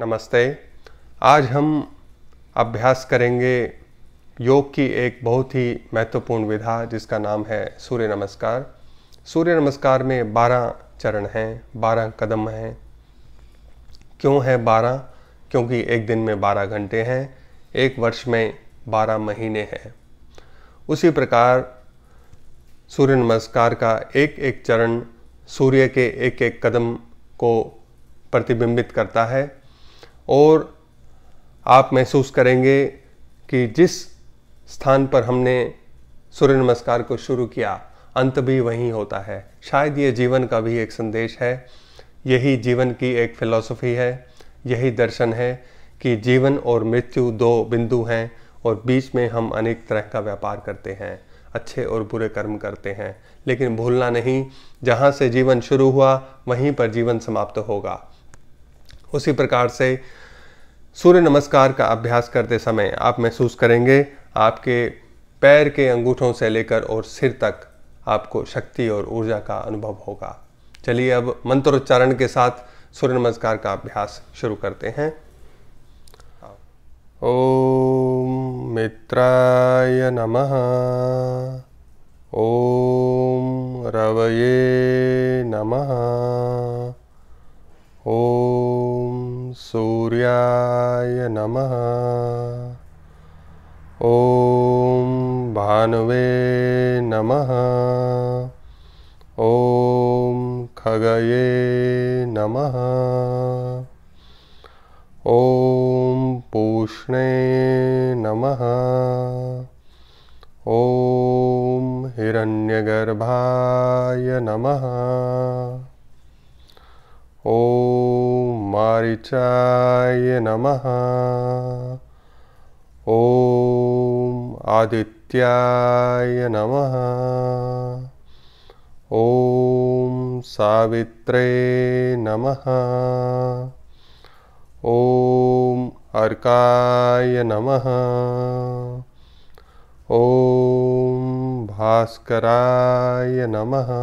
नमस्ते आज हम अभ्यास करेंगे योग की एक बहुत ही महत्वपूर्ण विधा जिसका नाम है सूर्य नमस्कार सूर्य नमस्कार में 12 चरण हैं 12 कदम हैं क्यों है 12 क्योंकि एक दिन में 12 घंटे हैं एक वर्ष में 12 महीने हैं उसी प्रकार सूर्य नमस्कार का एक एक चरण सूर्य के एक एक कदम को प्रतिबिंबित करता है और आप महसूस करेंगे कि जिस स्थान पर हमने सूर्य नमस्कार को शुरू किया अंत भी वहीं होता है शायद ये जीवन का भी एक संदेश है यही जीवन की एक फिलॉसफी है यही दर्शन है कि जीवन और मृत्यु दो बिंदु हैं और बीच में हम अनेक तरह का व्यापार करते हैं अच्छे और बुरे कर्म करते हैं लेकिन भूलना नहीं जहाँ से जीवन शुरू हुआ वहीं पर जीवन समाप्त होगा उसी प्रकार से सूर्य नमस्कार का अभ्यास करते समय आप महसूस करेंगे आपके पैर के अंगूठों से लेकर और सिर तक आपको शक्ति और ऊर्जा का अनुभव होगा चलिए अब मंत्रोच्चारण के साथ सूर्य नमस्कार का अभ्यास शुरू करते हैं ओम मित्राय नमः ओम रवये नमः ओम सूर्याय नमः ओम भानवे नमः ओम खगये नमः ओम पूष्णे नमः ओम हिरण्यगर्भाय नमः ओम रिचाय नमः ॐ आदित्याय नमः ॐ नमः ॐ अर्काय नमः ॐ भास्कराय नमः